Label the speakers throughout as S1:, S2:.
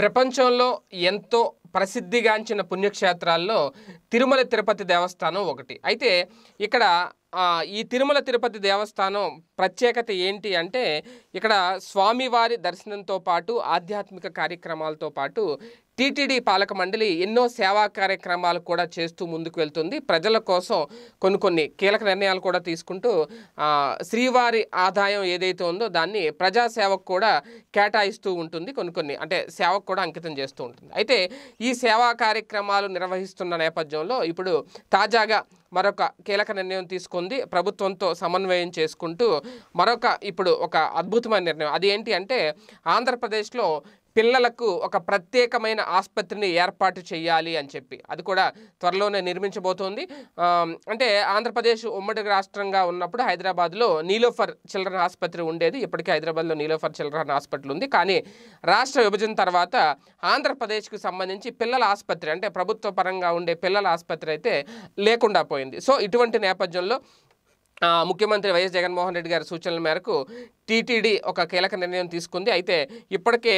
S1: ప్రపంచంలో ఎంతో ప్రసిద్ధిగాంచిన పుణ్యక్షేత్రాల్లో తిరుమల తిరుపతి దేవస్థానం ఒకటి అయితే ఇక్కడ ఈ తిరుమల తిరుపతి దేవస్థానం ప్రత్యేకత ఏంటి అంటే ఇక్కడ స్వామివారి దర్శనంతో పాటు ఆధ్యాత్మిక కార్యక్రమాలతో పాటు టీటీడీ పాలక మండలి ఎన్నో సేవా కార్యక్రమాలు కూడా చేస్తూ ముందుకు వెళ్తుంది ప్రజల కోసం కొన్ని కొన్ని కీలక నిర్ణయాలు కూడా తీసుకుంటూ శ్రీవారి ఆదాయం ఏదైతే ఉందో దాన్ని ప్రజాసేవకు కూడా కేటాయిస్తూ ఉంటుంది కొన్ని కొన్ని అంటే సేవకు కూడా అంకితం చేస్తూ ఉంటుంది అయితే ఈ సేవా కార్యక్రమాలు నిర్వహిస్తున్న నేపథ్యంలో ఇప్పుడు తాజాగా మరొక కీలక నిర్ణయం తీసుకుంది ప్రభుత్వంతో సమన్వయం చేసుకుంటూ మరొక ఇప్పుడు ఒక అద్భుతమైన నిర్ణయం అది ఏంటి అంటే ఆంధ్రప్రదేశ్లో పిల్లలకు ఒక ప్రత్యేకమైన ఆసుపత్రిని ఏర్పాటు చేయాలి అని చెప్పి అది కూడా త్వరలోనే నిర్మించబోతోంది అంటే ఆంధ్రప్రదేశ్ ఉమ్మడి రాష్ట్రంగా ఉన్నప్పుడు హైదరాబాద్లో నీలోఫర్ చిల్డ్రన్ ఆసుపత్రి ఉండేది ఇప్పటికీ హైదరాబాద్లో నీలోఫర్ చిల్డ్రన్ హాస్పిటల్ ఉంది కానీ రాష్ట్ర విభజన తర్వాత ఆంధ్రప్రదేశ్కు సంబంధించి పిల్లల ఆసుపత్రి అంటే ప్రభుత్వ పరంగా ఉండే పిల్లల ఆసుపత్రి అయితే లేకుండా పోయింది సో ఇటువంటి నేపథ్యంలో ముఖ్యమంత్రి వైఎస్ జగన్మోహన్ రెడ్డి గారి సూచనల మేరకు టీటీడీ ఒక కీలక నిర్ణయం తీసుకుంది అయితే ఇప్పటికే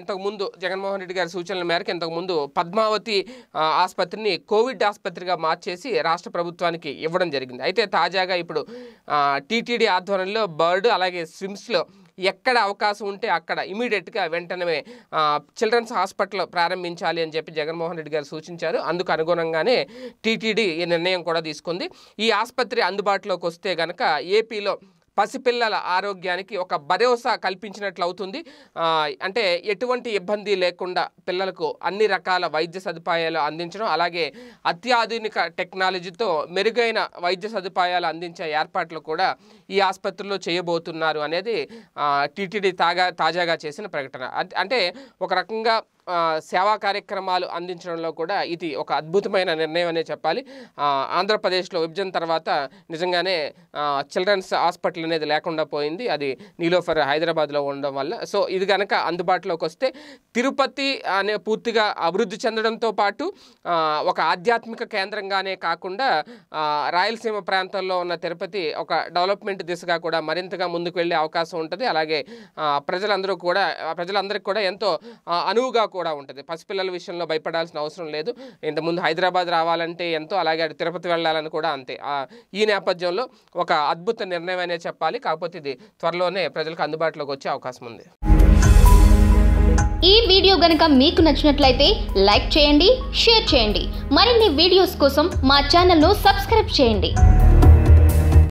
S1: ఇంతకుముందు జగన్మోహన్ రెడ్డి గారి సూచనల మేరకు ఇంతకుముందు పద్మావతి ఆసుపత్రిని కోవిడ్ ఆసుపత్రిగా మార్చేసి రాష్ట్ర ప్రభుత్వానికి ఇవ్వడం జరిగింది అయితే తాజాగా ఇప్పుడు టీటీడీ ఆధ్వర్యంలో బర్డ్ అలాగే స్విమ్స్లో ఎక్కడ అవకాశం ఉంటే అక్కడ ఇమీడియట్గా వెంటనే చిల్డ్రన్స్ హాస్పిటల్ ప్రారంభించాలి అని చెప్పి జగన్మోహన్ రెడ్డి గారు సూచించారు అందుకు అనుగుణంగానే టీటీడీ ఈ నిర్ణయం కూడా తీసుకుంది ఈ ఆసుపత్రి అందుబాటులోకి వస్తే గనక ఏపీలో పసిపిల్లల ఆరోగ్యానికి ఒక భరోసా కల్పించినట్లు అవుతుంది అంటే ఎటువంటి ఇబ్బంది లేకుండా పిల్లలకు అన్ని రకాల వైద్య సదుపాయాలు అందించడం అలాగే అత్యాధునిక టెక్నాలజీతో మెరుగైన వైద్య సదుపాయాలు అందించే ఏర్పాట్లు కూడా ఈ ఆసుపత్రిలో చేయబోతున్నారు అనేది టీటీడీ తాగా తాజాగా చేసిన ప్రకటన అంటే ఒక రకంగా సేవా కార్యక్రమాలు అందించడంలో కూడా ఇది ఒక అద్భుతమైన నిర్ణయం అనే చెప్పాలి ఆంధ్రప్రదేశ్లో విభజన తర్వాత నిజంగానే చిల్డ్రన్స్ హాస్పిటల్ అనేది లేకుండా పోయింది అది నీలోఫర్ హైదరాబాద్లో ఉండడం వల్ల సో ఇది కనుక అందుబాటులోకి వస్తే తిరుపతి అనే పూర్తిగా అభివృద్ధి చెందడంతో పాటు ఒక ఆధ్యాత్మిక కేంద్రంగానే కాకుండా రాయలసీమ ప్రాంతంలో ఉన్న తిరుపతి ఒక డెవలప్మెంట్ దిశగా కూడా మరింతగా ముందుకు వెళ్ళే అవకాశం ఉంటుంది అలాగే ప్రజలందరూ కూడా ప్రజలందరికీ కూడా ఎంతో అనువుగా కూడా ఉంటుంది పసిపిల్లల విషయంలో భయపడాల్సిన అవసరం లేదు ఇంతకుముందు హైదరాబాద్ రావాలంటే ఎంతో అలాగే తిరుపతి వెళ్ళాలని కూడా అంతే ఈ నేపథ్యంలో ఒక అద్భుత నిర్ణయం అనే చెప్పాలి కాకపోతే ఇది త్వరలోనే ప్రజలకు అందుబాటులోకి వచ్చే అవకాశం ఉంది ఈ వీడియో గనక మీకు నచ్చినట్లయితే లైక్ చేయండి షేర్ చేయండి మరిన్ని వీడియోస్ కోసం మా ఛానల్ను సబ్స్క్రైబ్ చేయండి